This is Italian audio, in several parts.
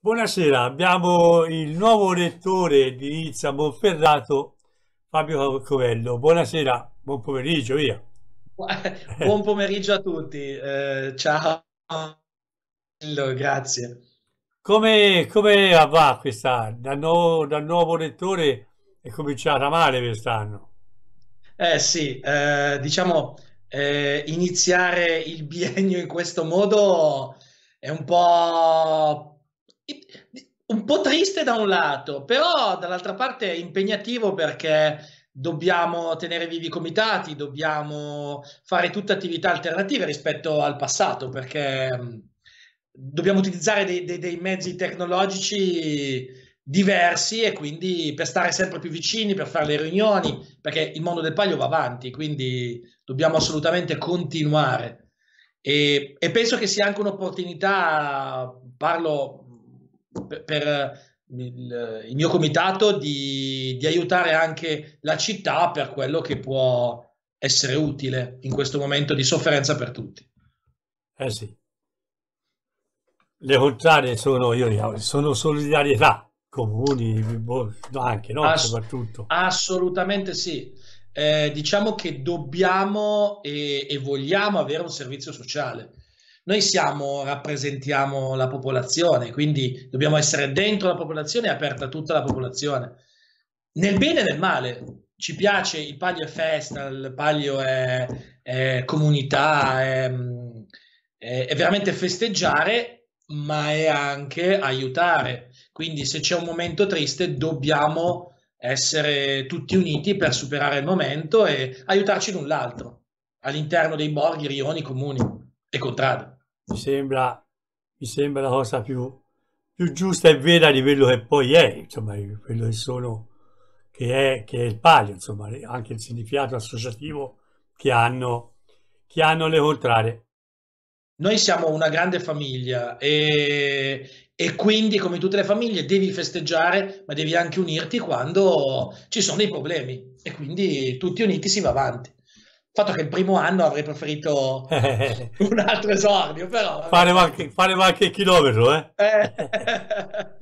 Buonasera, abbiamo il nuovo rettore di Nizza Monferrato, Fabio Covello. Buonasera, buon pomeriggio, via. Buon pomeriggio a tutti, eh, ciao, grazie. Come, come va quest'anno? Dal, no, dal nuovo rettore è cominciata male quest'anno. Eh sì, eh, diciamo eh, iniziare il biennio in questo modo è un po' un po' triste da un lato, però dall'altra parte è impegnativo perché dobbiamo tenere vivi i comitati, dobbiamo fare tutte attività alternative rispetto al passato, perché mm, dobbiamo utilizzare dei, dei, dei mezzi tecnologici diversi e quindi per stare sempre più vicini, per fare le riunioni, perché il mondo del paglio va avanti, quindi dobbiamo assolutamente continuare. E, e penso che sia anche un'opportunità, parlo per, il, il, mio comitato di, di, aiutare anche la città per quello che può essere utile in questo momento di sofferenza per tutti. Eh sì. Le contrarie sono, io, sono solidarietà, comuni, boh, anche, no? Ass- soprattutto. Assolutamente sì. Eh, diciamo che dobbiamo e, e vogliamo avere un servizio sociale noi siamo, rappresentiamo la popolazione, quindi dobbiamo essere dentro la popolazione e aperta a tutta la popolazione. Nel bene e nel male, ci piace, il palio è festa, il palio è, è comunità, è, è, veramente festeggiare, ma è anche aiutare. Quindi se c'è un momento triste dobbiamo essere tutti uniti per superare il momento e aiutarci l'un l'altro all'interno dei borghi, rioni, comuni e contrade mi mm. sembra, mi sembra la cosa più, più giusta e vera di quello che poi è, insomma, quello che sono, che è, che è il palio, insomma, anche il significato associativo che hanno, che hanno le contrarie. Noi siamo una grande famiglia e, e quindi, come tutte le famiglie, devi festeggiare, ma devi anche unirti quando ci sono dei problemi. E quindi tutti uniti si va avanti fatto che il primo anno avrei preferito un altro esordio, però... Fare qualche, fare qualche chilometro, eh? eh. È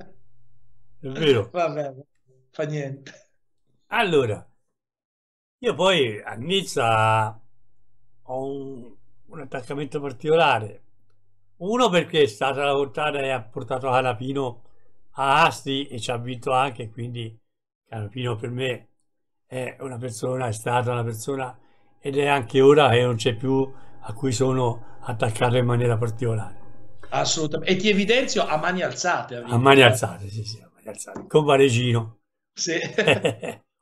vero. Vabbè, fa niente. Allora, io poi a Nizza ho un, un attaccamento particolare. Uno perché è stata la portata e ha portato Canapino a Asti e ci ha vinto anche, quindi Canapino per me è una persona, è stata una persona ed è anche ora che non c'è più a cui sono attaccato in maniera particolare. Assolutamente. E ti evidenzio a mani alzate. Amico. A mani alzate, sì, sì, a mani alzate. Con Varegino. Sì.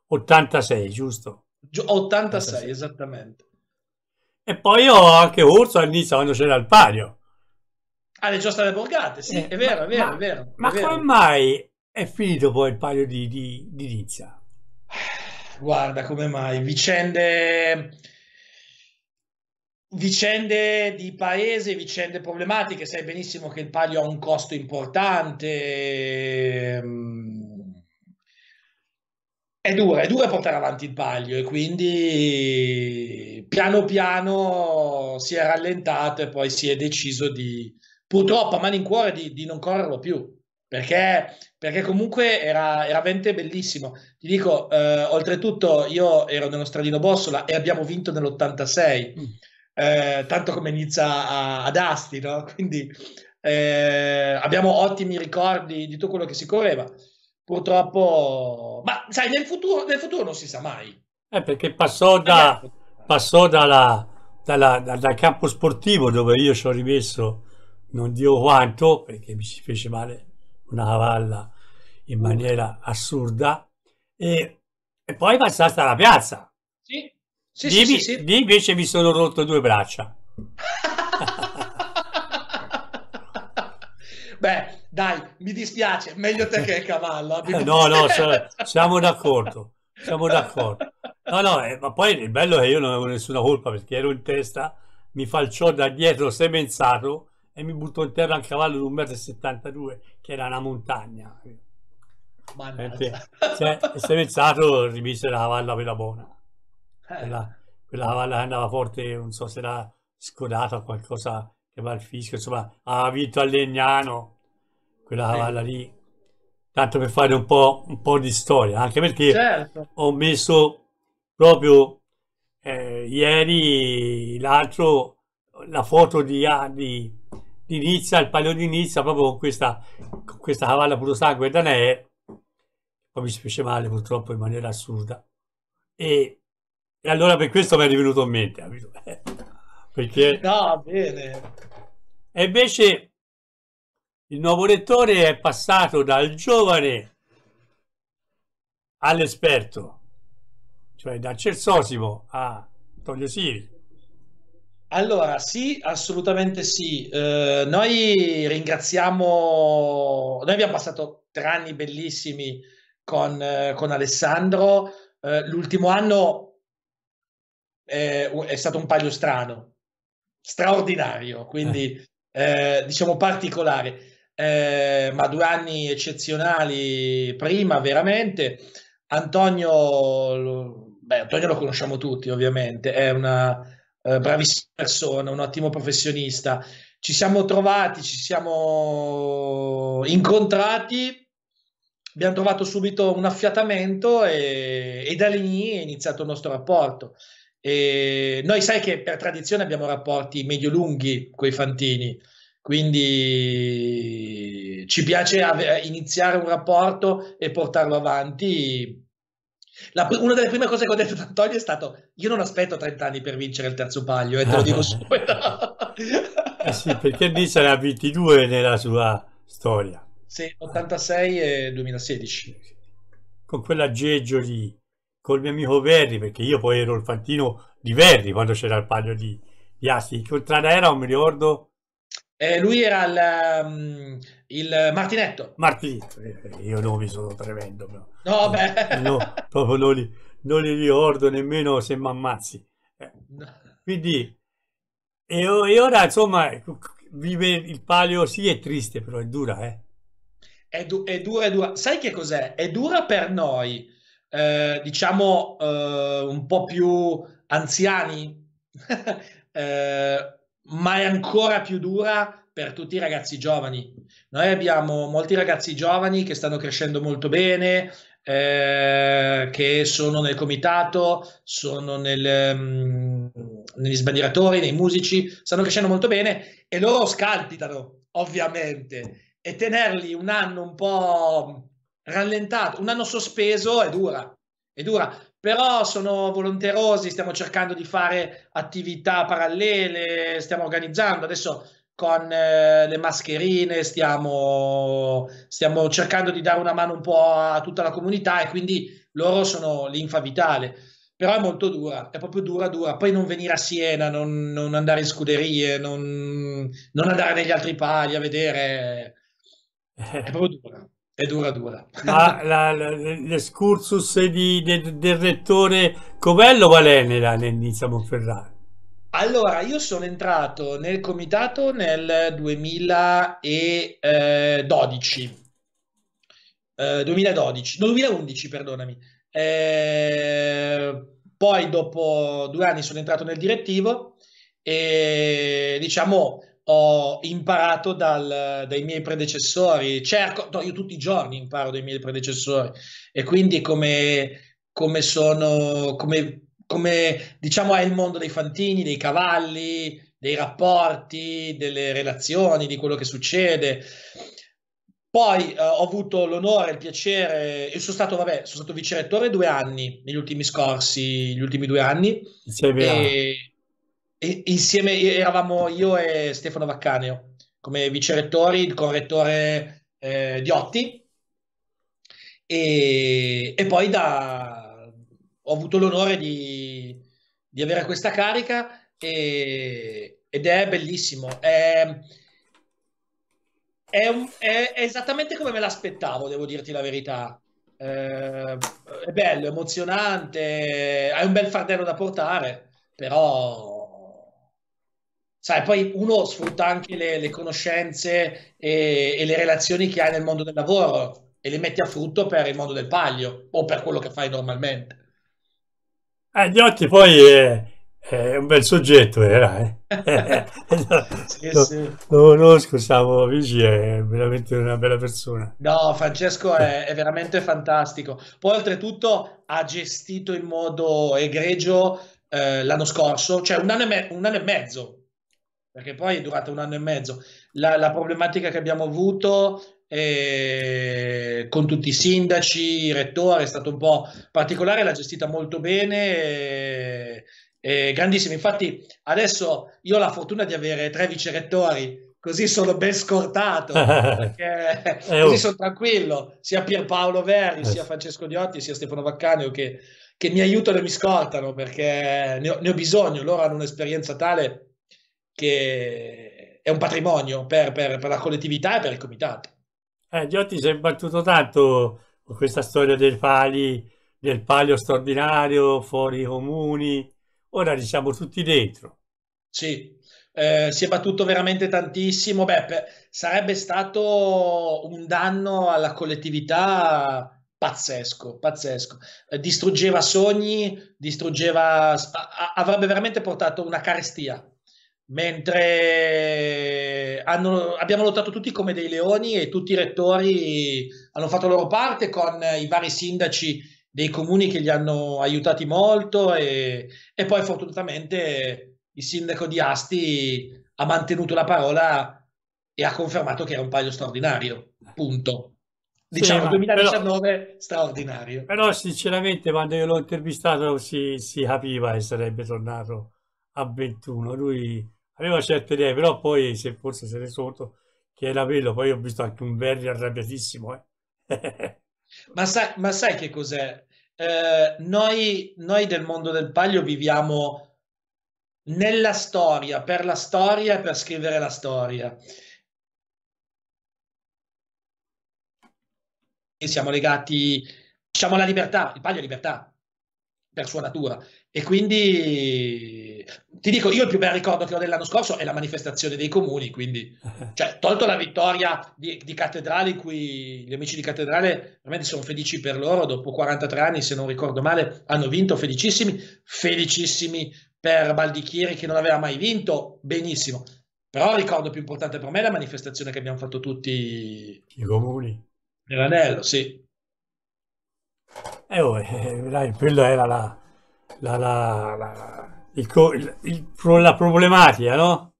86, giusto? 86, 86, esattamente. E poi ho anche Orso all'inizio quando c'era il palio. Ah, le giostre borgate, sì, eh, è, vero, ma, è, vero, ma, è vero, è vero, come mai è finito poi il palio di, di, di Nizza? Guarda, come mai? Vicende vicende di paese, vicende problematiche, sai benissimo che il palio ha un costo importante. Ehm, è dura, è dura portare avanti il palio e quindi piano piano si è rallentato e poi si è deciso di, purtroppo a malincuore, di, di non correrlo più. Perché, perché comunque era, veramente bellissimo. Ti dico, eh, oltretutto io ero nello Stradino Bossola e abbiamo vinto nell'86. Mm eh, tanto come inizia a, ad Asti, no? Quindi eh, abbiamo ottimi ricordi di tutto quello che si correva. Purtroppo, ma sai, nel futuro, nel futuro non si sa mai. Eh, perché passò, da, eh, certo. passò dalla, dalla, da, dal campo sportivo dove io ci ho rimesso non dio quanto, perché mi si fece male una cavalla in maniera assurda, e, e poi è alla piazza sì, Lì, sì, sì, lì invece mi sono rotto due braccia. Beh, dai, mi dispiace, meglio te che il cavallo. Eh, no, no, siamo d'accordo, siamo d'accordo. No, no, eh, ma poi il bello è che io non avevo nessuna colpa perché ero in testa, mi falciò da dietro semenzato e mi buttò in terra un cavallo di 1,72 m che era una montagna. Mannaggia. Perché, cioè, semenzato rimise la cavalla per la buona. Eh. Quella, quella che andava forte, non so se era scodata o qualcosa che va al fisco, insomma, ha vinto a Legnano, quella Valhalla lì. Tanto per fare un po', un po' di storia, anche perché certo. ho messo proprio eh, ieri l'altro la foto di, ah, di, di Nizza, il palio di Nizza, proprio con questa, con questa cavalla puro sangue da lei, poi mi si fece male purtroppo in maniera assurda. E e allora per questo mi è venuto in mente, capito? Perché... No, bene. E invece il nuovo lettore è passato dal giovane all'esperto, cioè da Cersosimo a Toglio Siri. Allora, sì, assolutamente sì. Eh, noi ringraziamo, noi abbiamo passato tre anni bellissimi con, eh, con Alessandro. Eh, l'ultimo anno eh, è stato un paio strano, straordinario, quindi eh. eh, diciamo particolare. Eh, ma due anni eccezionali prima veramente. Antonio, beh, Antonio lo conosciamo tutti ovviamente, è una eh, bravissima persona, un ottimo professionista. Ci siamo trovati, ci siamo incontrati, abbiamo trovato subito un affiatamento e, e da lì è iniziato il nostro rapporto. E noi sai che per tradizione abbiamo rapporti medio-lunghi con i fantini, quindi ci piace iniziare un rapporto e portarlo avanti. La, una delle prime cose che ho detto ad Antonio è stato io non aspetto 30 anni per vincere il terzo paglio e eh, te lo dico subito. eh sì, perché dice ne ha 22 nella sua storia. Sì, 86 e 2016. Con quell'aggeggio lì col mio amico Verri, perché io poi ero il fantino di Verri quando c'era il palio di, di Asti. Che contrada era, non mi ricordo. Eh, lui era il, um, il Martinetto. Martinetto, eh, eh, io nomi sono tremendo. Però. No, beh. No, proprio non li, non li ricordo nemmeno se mi ammazzi. Eh, quindi, e, e ora insomma, vive il palio, sì, è triste, però è dura, eh. È, du- è dura, è dura. Sai che cos'è? È dura per noi eh, diciamo, eh, un po' più anziani, eh, ma è ancora più dura per tutti i ragazzi giovani. Noi abbiamo molti ragazzi giovani che stanno crescendo molto bene, eh, che sono nel comitato, sono nel, um, negli sbandieratori, nei musici, stanno crescendo molto bene e loro scalpitano, ovviamente. E tenerli un anno un po' rallentato, un anno sospeso è dura, è dura, però sono volonterosi, stiamo cercando di fare attività parallele, stiamo organizzando adesso con eh, le mascherine, stiamo, stiamo cercando di dare una mano un po' a tutta la comunità e quindi loro sono l'infa vitale però è molto dura, è proprio dura, dura. Poi non venire a Siena, non, non andare in scuderie, non, non, andare negli altri pali a vedere, è proprio dura è dura dura. Ma la, la, l'escursus di, de, del rettore Covello qual è nella, nel Nizza Monferrato? Allora, io sono entrato nel comitato nel 2012, eh, 2012 eh, no, 2011, perdonami. Eh, poi dopo due anni sono entrato nel direttivo e diciamo ho imparato dal, dai miei predecessori, cerco, io tutti i giorni imparo dai miei predecessori e quindi come, come sono, come, come diciamo è il mondo dei fantini, dei cavalli, dei rapporti, delle relazioni, di quello che succede. Poi eh, ho avuto l'onore, il piacere, e sono stato, vabbè, sono stato vice rettore due anni, negli ultimi scorsi, gli ultimi due anni. Sei vero. E insieme eravamo io e Stefano Vaccaneo come vicerettori, il correttore eh, Diotti e, e poi da, ho avuto l'onore di, di avere questa carica e, ed è bellissimo. È, è, un, è, è, esattamente come me l'aspettavo, devo dirti la verità. Eh, è bello, emozionante, hai un bel fardello da portare, però sai, poi uno sfrutta anche le, le conoscenze e, e, le relazioni che hai nel mondo del lavoro e le metti a frutto per il mondo del paglio o per quello che fai normalmente. Eh, Ghiotti poi è, è, un bel soggetto, era, eh? eh. sì, eh, no, sì. Lo conosco, Samo Vici è veramente una bella persona. No, Francesco è, è veramente fantastico. Poi oltretutto ha gestito in modo egregio eh, l'anno scorso, cioè un anno e, me- un anno e mezzo, perché poi è durata un anno e mezzo. La, la problematica che abbiamo avuto eh, con tutti i sindaci, il rettore è stato un po' particolare, l'ha gestita molto bene. Eh, eh, grandissima. Infatti, adesso io ho la fortuna di avere tre vice rettori, così sono ben scortato, perché eh, oh. così sono tranquillo, sia Pierpaolo Verri, eh. sia Francesco Diotti, sia Stefano Vaccaneo che, che mi aiutano e mi scortano, perché ne ho, ne ho bisogno, loro hanno un'esperienza tale che è un patrimonio per, per, per la collettività e per il comitato. Eh, Gio ti sei battuto tanto con questa storia dei pali, del palio straordinario, fuori i comuni, ora li siamo tutti dentro. Sì, eh, si è battuto veramente tantissimo. Beh, per, sarebbe stato un danno alla collettività pazzesco, pazzesco. Eh, distruggeva sogni, distruggeva, a, avrebbe veramente portato una carestia mentre hanno, abbiamo lottato tutti come dei leoni e tutti i rettori hanno fatto la loro parte con i vari sindaci dei comuni che li hanno aiutati molto e, e poi fortunatamente il sindaco di Asti ha mantenuto la parola e ha confermato che era un paio straordinario, punto. Diciamo sì, 2019 però, straordinario. Però sinceramente quando io l'ho intervistato si, si capiva che sarebbe tornato a 21, lui aveva certe idee, però poi se forse se ne sotto che era quello, poi ho visto anche un Verri arrabbiatissimo. Eh. ma, sa, ma, sai che cos'è? Eh, noi, noi del mondo del paglio viviamo nella storia, per la storia e per scrivere la storia. E siamo legati, diciamo, alla libertà, il paglio è libertà per sua natura. E quindi ti dico, io il più bel ricordo che ho dell'anno scorso è la manifestazione dei comuni, quindi, cioè, tolto la vittoria di, di Cattedrale, in cui gli amici di Cattedrale veramente sono felici per loro, dopo 43 anni, se non ricordo male, hanno vinto, felicissimi, felicissimi per Baldichieri che non aveva mai vinto, benissimo. Però il ricordo più importante per me è la manifestazione che abbiamo fatto tutti... I comuni. Nell'anello, sì. Eh, oh, eh, eh dai, quella era la, la, la, la il, il, il, la problematica, no?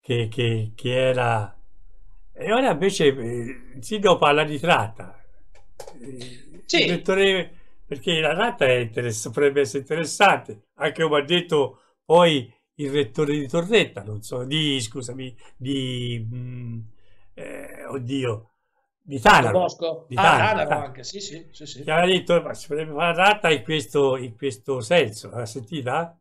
Che, che, che, era... E ora invece il eh, sindaco parla di tratta. Eh, sì. Dottore, perché la tratta è interess- potrebbe essere interessante, anche come ha detto poi il rettore di Torretta, non so, di, scusami, di... Mh, mm, eh, oddio, di Tanaro. Bosco. Di ah, Tanaro, ah, Tanaro anche, sì, sì, sì, sì. Che aveva detto, ma si potrebbe fare la tratta in questo, in questo senso, l'ha sentita?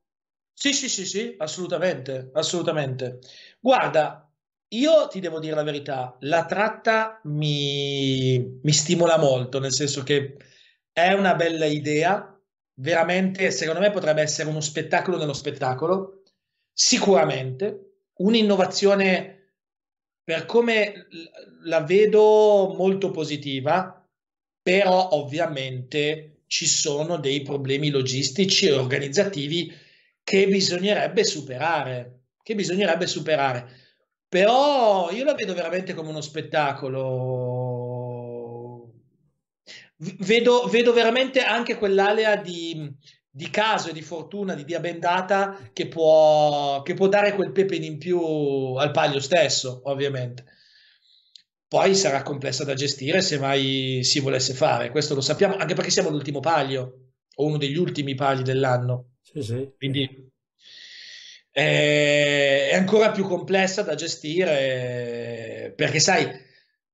Sì, sì, sì, sì, assolutamente, assolutamente. Guarda, io ti devo dire la verità, la tratta mi, mi stimola molto, nel senso che è una bella idea, veramente, secondo me potrebbe essere uno spettacolo nello spettacolo, sicuramente, un'innovazione per come la vedo molto positiva, però ovviamente ci sono dei problemi logistici e organizzativi che bisognerebbe superare, che bisognerebbe superare. Però io la vedo veramente come uno spettacolo. Vedo, vedo veramente anche quell'alea di, di caso e di fortuna, di via bendata, che può, che può dare quel pepe in più al palio stesso, ovviamente. Poi sarà complessa da gestire se mai si volesse fare, questo lo sappiamo, anche perché siamo l'ultimo palio, o uno degli ultimi pali dell'anno. Sì, sì. Quindi eh, è ancora più complessa da gestire perché sai,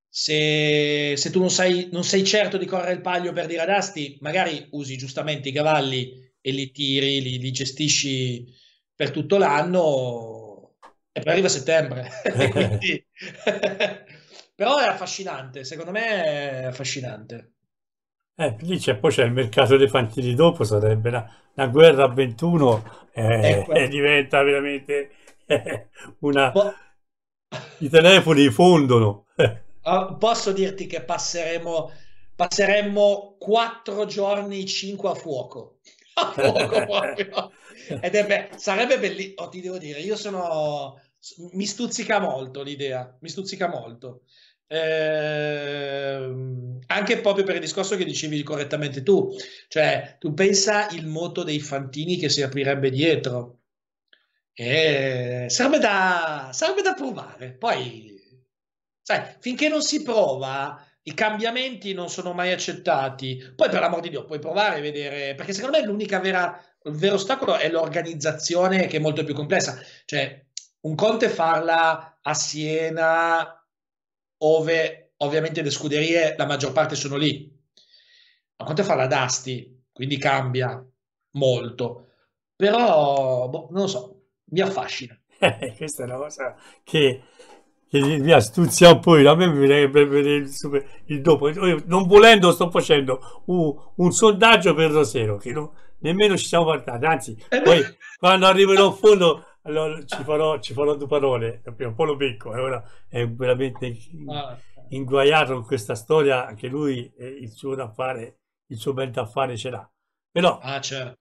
se, se tu non, sai, non sei certo di correre il paglio per dire ad Asti, magari usi giustamente i cavalli e li tiri, li, li gestisci per tutto l'anno e poi arriva settembre. Quindi... Però è affascinante, secondo me è affascinante. Eh, lì c'è, poi c'è il mercato dei fantini dopo, sarebbe la, la guerra a 21 eh, eh, diventa veramente eh, una... Po- I telefoni fondono. Ah, posso dirti che passeremo, passeremmo 4 giorni, 5 a fuoco. A fuoco proprio. Ed è be- sarebbe bellissimo, oh, ti devo dire, io sono... Mi stuzzica molto l'idea, mi stuzzica molto. Ehm, anche proprio per il discorso che dicevi correttamente tu, cioè tu pensa il moto dei Fantini che si aprirebbe dietro. E sarebbe da, sarebbe da provare. Poi, sai, finché non si prova, i cambiamenti non sono mai accettati. Poi, per l'amor di Dio, puoi provare a vedere, perché secondo me l'unica vera, il vero ostacolo è l'organizzazione che è molto più complessa. Cioè, un conto è farla a Siena ove ovviamente le scuderie la maggior parte sono lì. Ma quanto fa la Dasti? Quindi cambia molto. Però, boh, non lo so, mi affascina. Eh, questa è una cosa che, che mi astuzia un po'. A me mi verrebbe vedere il, dopo. non volendo sto facendo un, un sondaggio per Rosero, che non, nemmeno ci siamo partiti. Anzi, eh poi quando arriverò in fondo allora ci farò, ci farò due parole, prima un po' lo becco, allora è veramente ah, inguaiato con questa storia, anche lui eh, il suo da fare, il suo bel da fare ce l'ha. Però ah, certo.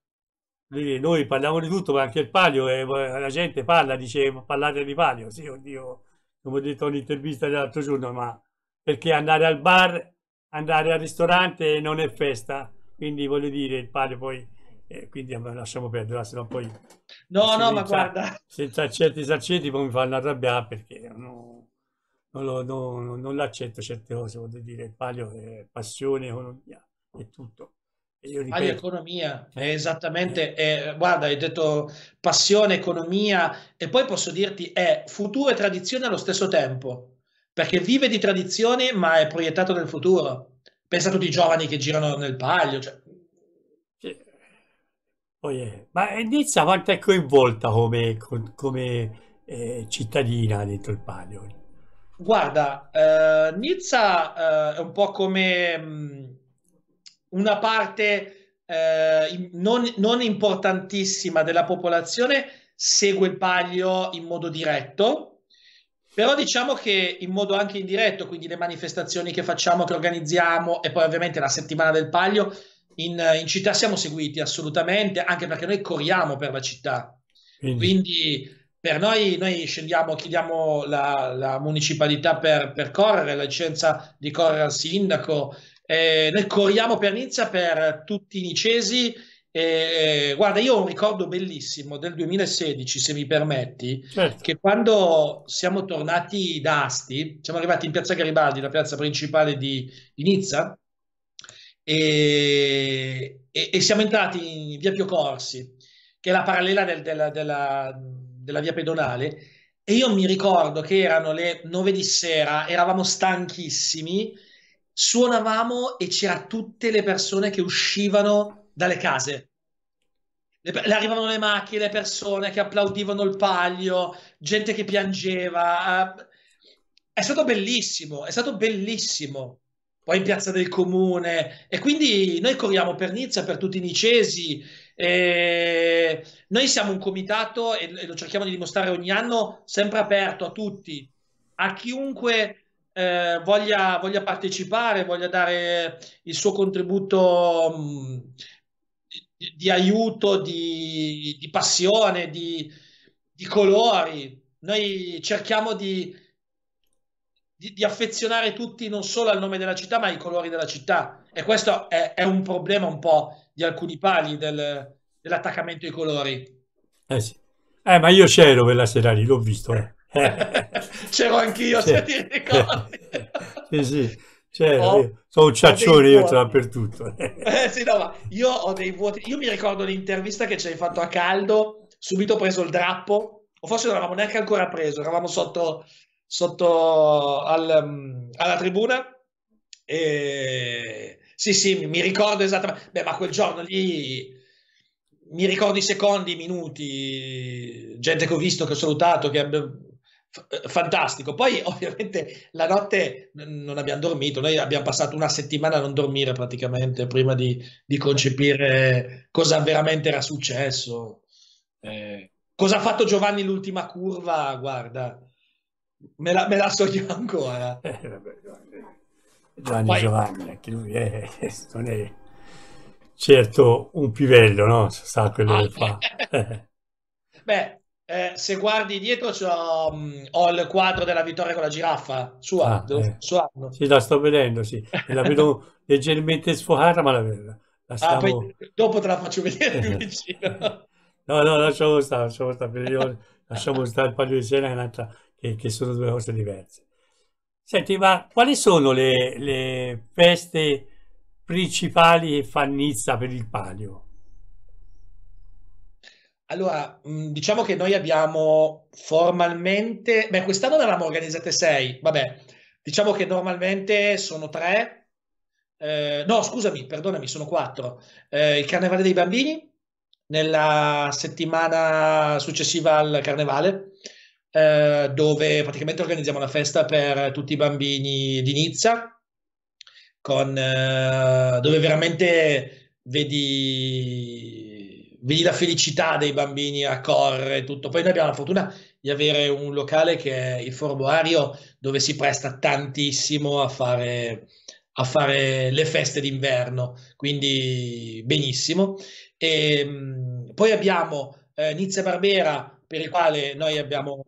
noi parliamo di tutto, ma anche il palio, eh, la gente parla, dice parlate di palio, sì, oddio, come ho detto in un'intervista dell'altro giorno, ma perché andare al bar, andare al ristorante non è festa, quindi voglio dire, il palio poi, eh, quindi lasciamo perdere, se no poi No, senza, no, ma guarda. Senza certi sacceti poi mi fanno arrabbiare perché no, non, lo, no, non, l'accetto certe cose, voglio dire, il palio è passione, economia, è tutto. Palio economia, è eh. esattamente, è, guarda, hai detto passione, economia e poi posso dirti è futuro e tradizione allo stesso tempo, perché vive di tradizione ma è proiettato nel futuro. Pensa a tutti i giovani che girano nel palio, cioè, Oh yeah. Ma Nizza quanto è coinvolta come, come eh, cittadina dentro il palio? Guarda, eh, Nizza eh, è un po' come mh, mm, una parte eh, in- non, non importantissima della popolazione segue il palio in modo diretto, però diciamo che in modo anche indiretto, quindi le manifestazioni che facciamo, che organizziamo e poi ovviamente la settimana del palio, in, in, città siamo seguiti assolutamente, anche perché noi corriamo per la città. Quindi, Quindi per noi, noi scendiamo, chiediamo la, la municipalità per, per, correre, la licenza di correre al sindaco. Eh, noi corriamo per Nizza per tutti i nicesi. Eh, guarda, io ho un ricordo bellissimo del 2016, se mi permetti, certo. che quando siamo tornati da Asti, siamo arrivati in piazza Garibaldi, la piazza principale di, di Nizza, e, e, e siamo entrati in via Pio Corsi, che è la parallela del, della, della, della via pedonale, e io mi ricordo che erano le nove di sera, eravamo stanchissimi, suonavamo e c'era tutte le persone che uscivano dalle case. Le, le arrivavano le macchine, le persone che applaudivano il paglio, gente che piangeva. Eh. È stato bellissimo, è stato bellissimo poi in piazza del comune e quindi noi corriamo per Nizza, per tutti i nicesi. E noi siamo un comitato e lo cerchiamo di dimostrare ogni anno, sempre aperto a tutti, a chiunque eh, voglia, voglia, partecipare, voglia dare il suo contributo mh, mm, di, di, aiuto, di, di passione, di, di colori. Noi cerchiamo di, di, di, affezionare tutti non solo al nome della città, ma ai colori della città. E questo è, è un problema un po' di alcuni pali del, dell'attaccamento ai colori. Eh sì. Eh, ma io c'ero quella sera lì, l'ho visto. Eh. c'ero anch'io, c'ero. se ti ricordi. sì, sì. C'era, oh, sono un ciaccione io dappertutto. eh, sì, no, ma io ho dei vuoti. Io mi ricordo l'intervista che ci hai fatto a caldo, subito preso il drappo, o forse non eravamo neanche ancora preso, eravamo sotto sotto al, mm, alla tribuna. E... Sì, sì, mi ricordo esattamente. Beh, ma quel giorno lì mi ricordo i secondi, i minuti, gente che ho visto, che ho salutato, che eh, fantastico. Poi ovviamente la notte non abbiamo dormito, noi abbiamo passato una settimana a non dormire praticamente prima di, di concepire cosa veramente era successo. Eh, cosa ha fatto Giovanni l'ultima curva? Guarda, Me la, me la sogno ancora. Eh, Giovanni Poi... Giovanni, anche lui è, eh, non è certo un pivello, no? Sa quello che fa. Beh, eh, se guardi dietro ho, mh, mm, ho, il quadro della vittoria con la giraffa, sua, ah, dove, eh. sua Sì, la sto vedendo, sì. E la vedo leggermente sfocata, ma la vedo. La ah, stavo... ah, poi, dopo te la faccio vedere più vicino. no, no, lasciamo stare, lasciamo stare, lasciamo stare il palio di sera, è un'altra eh, che sono due cose diverse. Senti, ma quali sono le, le feste principali che fa Nizza per il palio? Allora, diciamo che noi abbiamo formalmente, beh, quest'anno ne avevamo organizzate sei, vabbè, diciamo che normalmente sono tre, eh, no, scusami, perdonami, sono quattro. Eh, il Carnevale dei Bambini, nella settimana successiva al Carnevale, eh, dove praticamente organizziamo una festa per tutti i bambini di Nizza, con, eh, dove veramente vedi, vedi, la felicità dei bambini a correre e tutto. Poi noi abbiamo la fortuna di avere un locale che è il Forboario, dove si presta tantissimo a fare a fare le feste d'inverno, quindi benissimo. E, ehm, poi abbiamo eh, Nizza Barbera, per il quale noi abbiamo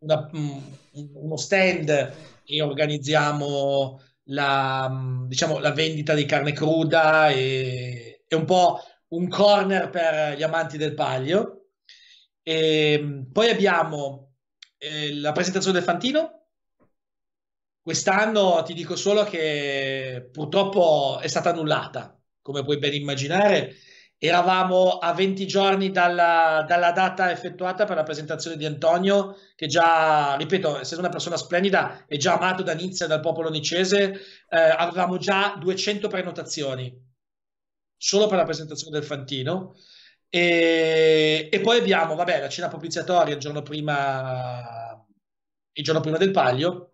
una, mm, uno stand e organizziamo la, mm, diciamo, la vendita di carne cruda e, e un po' un corner per gli amanti del paglio. E ehm, poi abbiamo eh, la presentazione del Fantino. Quest'anno ti dico solo che purtroppo è stata annullata, come puoi ben immaginare, Eravamo a 20 giorni dalla, dalla, data effettuata per la presentazione di Antonio, che già, ripeto, essendo una persona splendida e già amato da Nizza e dal popolo nicese, eh, avevamo già 200 prenotazioni solo per la presentazione del Fantino. E, e poi abbiamo, vabbè, la cena propiziatoria il giorno prima, il giorno prima del Paglio,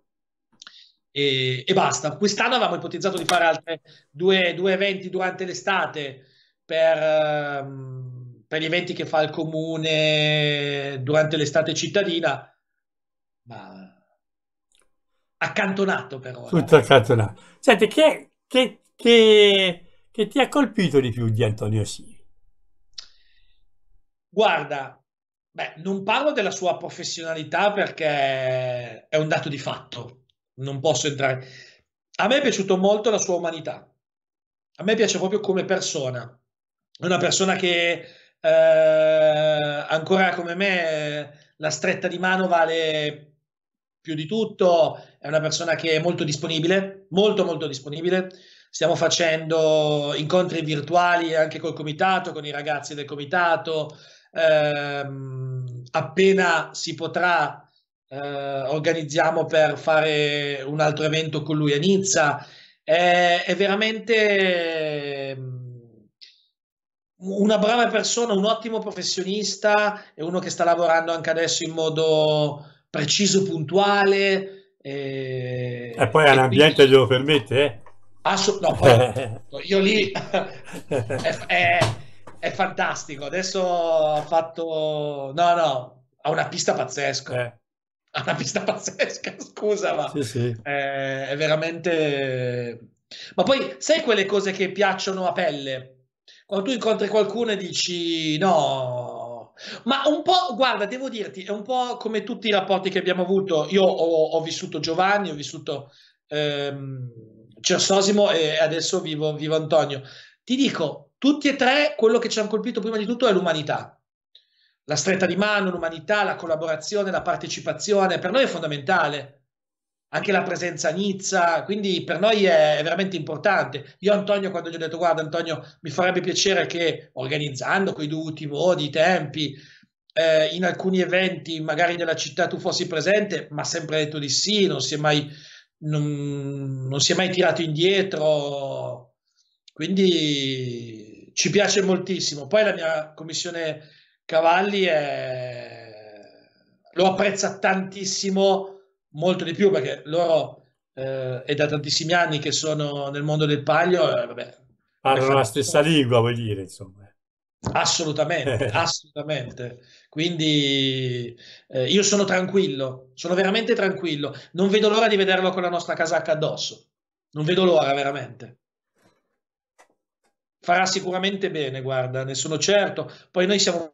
E, e, basta. Quest'anno avevamo ipotizzato di fare altri due, due eventi durante l'estate per, ehm, per gli eventi che fa il comune durante l'estate cittadina, ma accantonato per ora. Tutto accantonato. Senti, che, che, che, che ti ha colpito di più di Antonio Siri? Guarda, beh, non parlo della sua professionalità perché è un dato di fatto, non posso entrare. A me è piaciuto molto la sua umanità, a me piace proprio come persona una persona che eh, ancora come me la stretta di mano vale più di tutto, è una persona che è molto disponibile, molto molto disponibile. Stiamo facendo incontri virtuali anche col comitato, con i ragazzi del comitato. Eh, appena si potrà, eh, organizziamo per fare un altro evento con lui a Nizza. è, è veramente una brava persona, un ottimo professionista, è uno che sta lavorando anche adesso in modo preciso, puntuale. E, eh, e poi e l'ambiente quindi... glielo permette, eh? Assu- no, poi, io lì è, è, è, fantastico. Adesso ha fatto, no, no, ha una pista pazzesca. Eh. Ha una pista pazzesca, scusa, ma sì, sì. È, eh, è veramente. Ma poi sai quelle cose che piacciono a pelle? quando tu incontri qualcuno e dici no, ma un po', guarda, devo dirti, è un po' come tutti i rapporti che abbiamo avuto. Io ho, ho vissuto Giovanni, ho vissuto ehm, Cersosimo e adesso vivo, vivo Antonio. Ti dico, tutti e tre, quello che ci hanno colpito prima di tutto è l'umanità. La stretta di mano, l'umanità, la collaborazione, la partecipazione, per noi è fondamentale anche la presenza a Nizza, quindi per noi è veramente importante. Io Antonio, quando gli ho detto guarda Antonio, mi farebbe piacere che organizzando con i dovuti modi, tempi, eh, in alcuni eventi magari nella città tu fossi presente, ma ha sempre detto di sì, non si è mai, non, non si è mai tirato indietro, quindi ci piace moltissimo. Poi la mia commissione Cavalli è... lo apprezza tantissimo molto di più perché loro eh, è da tantissimi anni che sono nel mondo del paglio. Eh, Parlano la stessa lingua, vuol dire, insomma. Assolutamente, assolutamente. Quindi eh, io sono tranquillo, sono veramente tranquillo. Non vedo l'ora di vederlo con la nostra casacca addosso. Non vedo l'ora, veramente. Farà sicuramente bene, guarda, ne sono certo. Poi noi siamo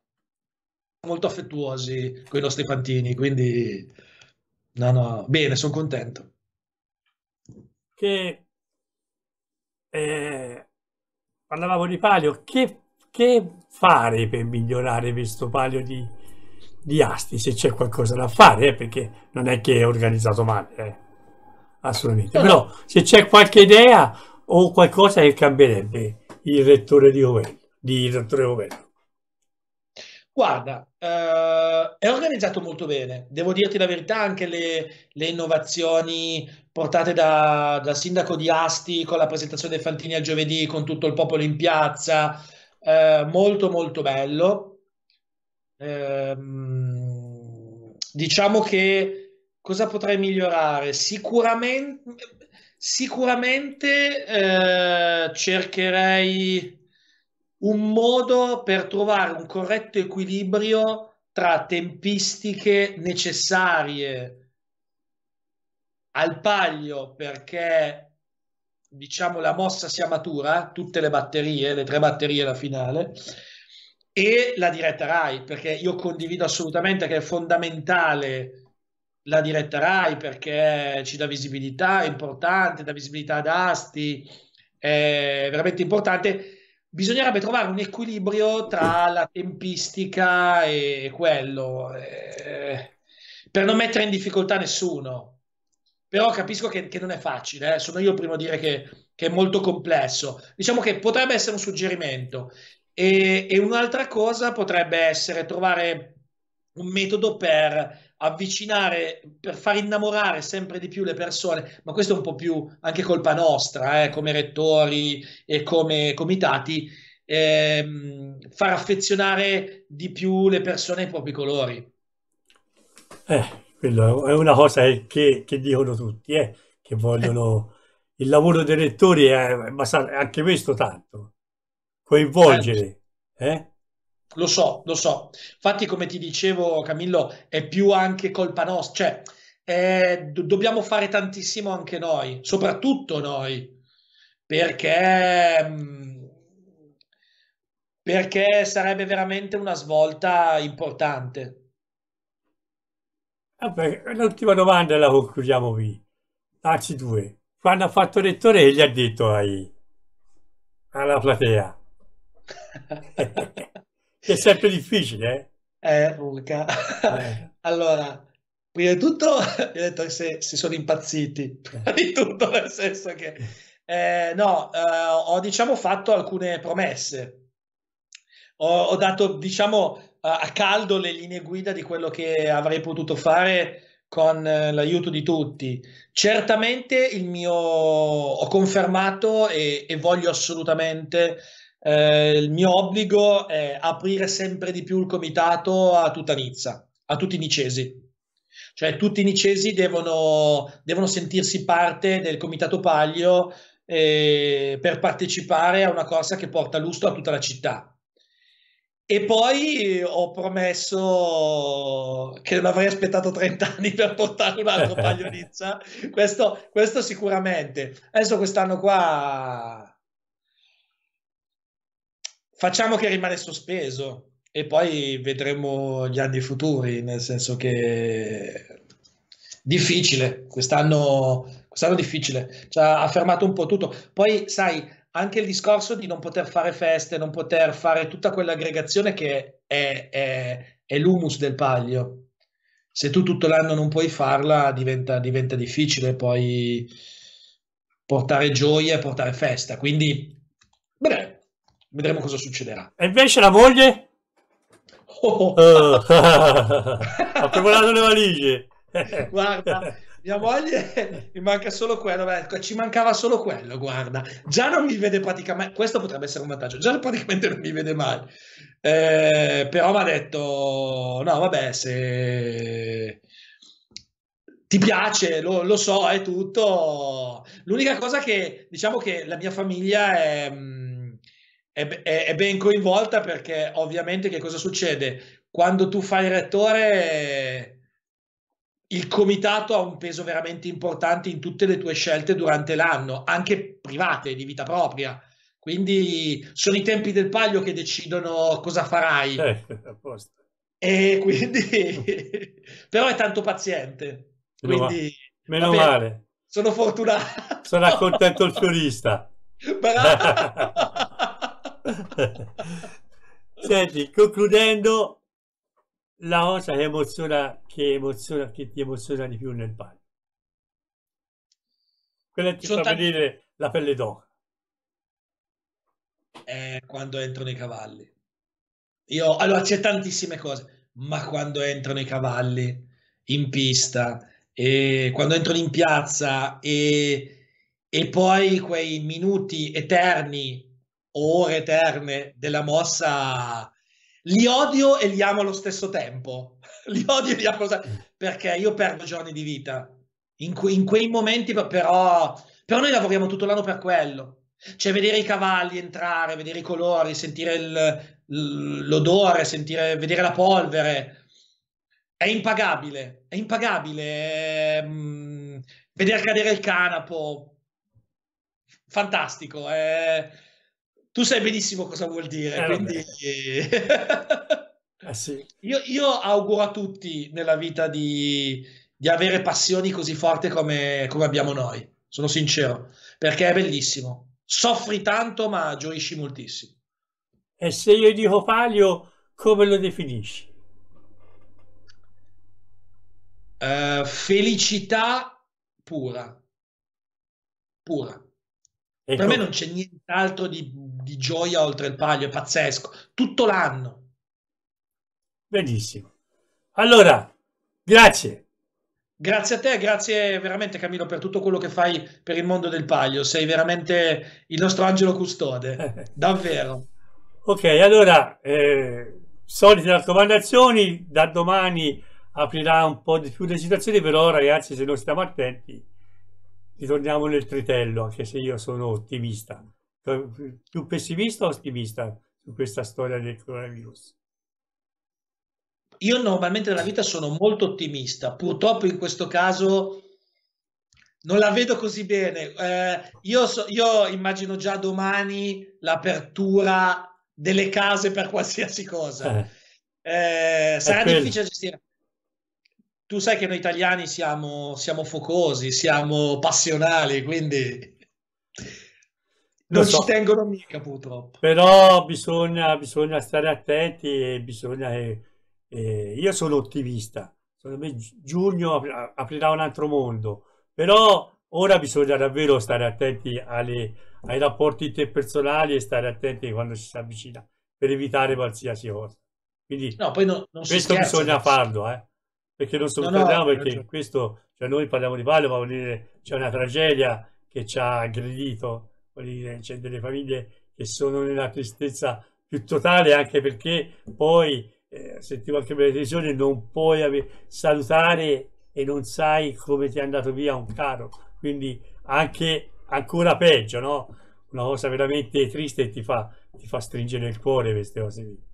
molto affettuosi con i nostri fantini, quindi No, no, bene, sono contento. Che eh, parlavamo di palio, che, che, fare per migliorare questo palio di, di Asti? Se c'è qualcosa da fare, eh, perché non è che è organizzato male, eh. assolutamente. No, Però se c'è qualche idea o qualcosa che cambierebbe il rettore di governo, di rettore governo. Guarda, eh, è organizzato molto bene, devo dirti la verità, anche le, le innovazioni portate da, dal sindaco di Asti con la presentazione dei Fantini a giovedì con tutto il popolo in piazza, eh, molto molto bello. Eh, diciamo che cosa potrei migliorare? Sicuramente, sicuramente eh, cercherei un modo per trovare un corretto equilibrio tra tempistiche necessarie al paglio perché diciamo la mossa sia matura, tutte le batterie, le tre batterie la finale e la diretta RAI perché io condivido assolutamente che è fondamentale la diretta RAI perché ci dà visibilità, è importante, dà visibilità ad Asti, è veramente importante bisognerebbe trovare un equilibrio tra la tempistica e quello, eh, per non mettere in difficoltà nessuno. Però capisco che, che non è facile, eh. sono io il primo a dire che, che, è molto complesso. Diciamo che potrebbe essere un suggerimento. E, e un'altra cosa potrebbe essere trovare un metodo per avvicinare, per far innamorare sempre di più le persone, ma questo è un po' più anche colpa nostra, eh, come rettori e come comitati, ehm, far affezionare di più le persone ai propri colori. Eh, quello è una cosa che, che dicono tutti, eh, che vogliono... Eh. Il lavoro dei rettori è, è anche questo tanto, coinvolgere, eh? Lo so, lo so. Infatti, come ti dicevo, Camillo, è più anche colpa nostra, cioè eh, do- dobbiamo fare tantissimo anche noi, soprattutto noi, perché, mm, perché sarebbe veramente una svolta importante. Vabbè, l'ultima domanda la concludiamo qui. Dacci due. Quando ha fatto lettore, gli ha detto ai... alla platea. È sempre difficile, eh? Eh, Eh. allora, prima di tutto, ho detto se, se sono impazziti, prima di tutto, nel senso che... Eh, no, eh, ho diciamo fatto alcune promesse. Ho, ho dato, diciamo, a, caldo le linee guida di quello che avrei potuto fare con eh, l'aiuto di tutti. Certamente il mio ho confermato e, e voglio assolutamente eh, il mio obbligo è aprire sempre di più il comitato a tutta Nizza, a tutti i nicesi. Cioè tutti i nicesi devono, devono sentirsi parte del comitato Paglio eh, per partecipare a una corsa che porta lusto a tutta la città. E poi eh, ho promesso che non avrei aspettato 30 anni per portare un altro paglio Nizza. Questo, questo sicuramente. Adesso quest'anno qua facciamo che rimane sospeso e poi vedremo gli anni futuri, nel senso che difficile, quest'anno, quest'anno difficile, cioè, ha fermato un po' tutto. Poi sai, anche il discorso di non poter fare feste, non poter fare tutta quell'aggregazione che è, è, è l'humus del paglio. Se tu tutto l'anno non puoi farla, diventa, diventa difficile poi portare gioia e portare festa. Quindi, beh, Vedremo cosa succederà. E invece la moglie? Oh. Oh. ha preparato le valigie. Guarda, mia moglie mi manca solo quello, beh, ecco, ci mancava solo quello, guarda. Già non mi vede praticamente, questo potrebbe essere un vantaggio, già praticamente non mi vede mai. Eh, però mi ha detto, no vabbè, se ti piace, lo, lo so, è tutto. L'unica cosa che, diciamo che la mia famiglia è mm, è, è, è ben coinvolta perché ovviamente che cosa succede? Quando tu fai rettore il comitato ha un peso veramente importante in tutte le tue scelte durante l'anno, anche private, di vita propria. Quindi sono i tempi del paglio che decidono cosa farai. Eh, e quindi... Però è tanto paziente. Quindi... Meno, Vabbè, male. Sono fortunato. Sono accontento il fiorista. Bravo! Senti, concludendo, la cosa che emoziona, che emoziona, che ti emoziona di più nel palco. Quella ti Sono fa venire la pelle d'oca. È eh, quando entrano i cavalli. Io, allora, c'è tantissime cose, ma quando entrano i cavalli in pista, e quando entrano in piazza e, e poi quei minuti eterni ore eterne della mossa li odio e li amo allo stesso tempo. li odio e li amo perché io perdo giorni di vita. In, que- in quei momenti, però, però, noi lavoriamo tutto l'anno per quello. Cioè, vedere i cavalli entrare, vedere i colori, sentire il, l'odore, sentire, vedere la polvere. È impagabile, è impagabile. Mh, ehm, vedere cadere il canapo, fantastico. È tu sai benissimo cosa vuol dire. Eh, quindi... eh, sì. io, io, auguro a tutti nella vita di, di avere passioni così forti come, come, abbiamo noi. Sono sincero, perché è bellissimo. Soffri tanto, ma gioisci moltissimo. E se io dico Falio, come lo definisci? Uh, felicità pura. Pura. E per me non c'è nient'altro di di gioia oltre il palio, è pazzesco, tutto l'anno. Benissimo. Allora, grazie. Grazie a te, grazie veramente Camillo per tutto quello che fai per il mondo del palio, sei veramente il nostro angelo custode, davvero. ok, allora, eh, solite raccomandazioni, da domani aprirà un po' di più le citazioni, però ragazzi se non stiamo attenti ritorniamo nel tritello, anche se io sono ottimista più pessimista o ottimista su questa storia del coronavirus? Io normalmente nella vita sono molto ottimista, purtroppo in questo caso non la vedo così bene. Eh, io, so, io immagino già domani l'apertura delle case per qualsiasi cosa. Eh, eh sarà quello. difficile gestire. Tu sai che noi italiani siamo, siamo focosi, siamo passionali, quindi non so. ci tengono mica purtroppo. Però bisogna, bisogna stare attenti e bisogna... Eh, eh, io sono ottimista, secondo me giugno aprirà un altro mondo, però ora bisogna davvero stare attenti alle, ai rapporti interpersonali e stare attenti quando ci si avvicina per evitare qualsiasi cosa. Quindi no, poi no, non questo bisogna non farlo, eh? perché non soltanto no, perché questo, cioè noi parliamo di Palio, ma vuol dire c'è una tragedia che ci ha aggredito dire, eh, c'è delle famiglie che sono nella tristezza più totale, anche perché poi eh, sentivo anche televisione, non puoi ave- salutare e non sai come ti è andato via un caro, quindi anche ancora peggio, no? Una cosa veramente triste ti fa, ti fa stringere il cuore queste cose lì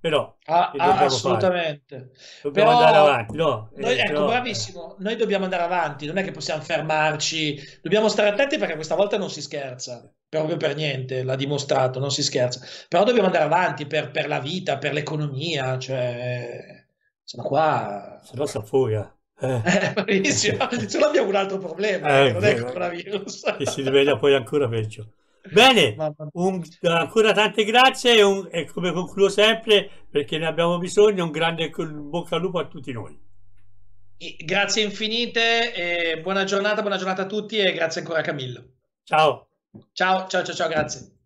però ah, ah, assolutamente fare. dobbiamo però, andare avanti no, noi, eh, ecco però... bravissimo noi dobbiamo andare avanti non è che possiamo fermarci dobbiamo stare attenti perché questa volta non si scherza proprio per niente l'ha dimostrato non si scherza però dobbiamo andare avanti per, per la vita per l'economia cioè sono qua se no si affoga eh. eh, bravissimo se no abbiamo un altro problema eh, non è il coronavirus e si diventa poi ancora peggio Bene, un, ancora tante grazie e, un, e, come concludo sempre, perché ne abbiamo bisogno, un grande bocca al lupo a tutti noi. Grazie infinite, buona giornata, buona giornata a tutti e grazie ancora Camillo. Ciao. Ciao, ciao, ciao, ciao grazie.